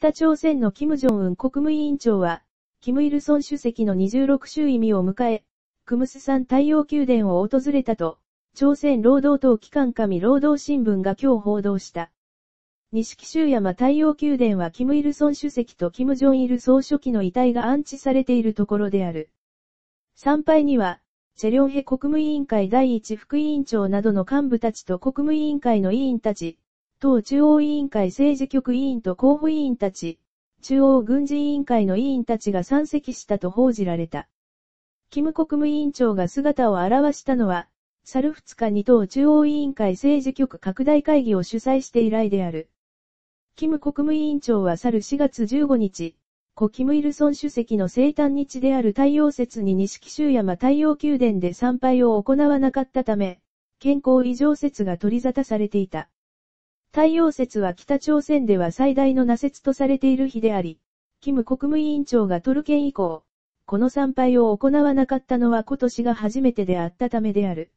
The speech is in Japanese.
北朝鮮の金正恩国務委員長は、金日成主席の26周意味を迎え、クムス山太陽宮殿を訪れたと、朝鮮労働党機関紙労働新聞が今日報道した。西紀州山太陽宮殿は金日成主席と金正日総書記の遺体が安置されているところである。参拝には、チェリョンヘ国務委員会第一副委員長などの幹部たちと国務委員会の委員たち、党中央委員会政治局委員と候補委員たち、中央軍事委員会の委員たちが参席したと報じられた。キム国務委員長が姿を現したのは、サルフ日に党中央委員会政治局拡大会議を主催して以来である。キム国務委員長は去る4月15日、故キム・イルソン主席の生誕日である太陽節に錦州山太陽宮殿で参拝を行わなかったため、健康異常説が取り沙汰されていた。太陽説は北朝鮮では最大の挫折とされている日であり、キム国務委員長がトルケン以降、この参拝を行わなかったのは今年が初めてであったためである。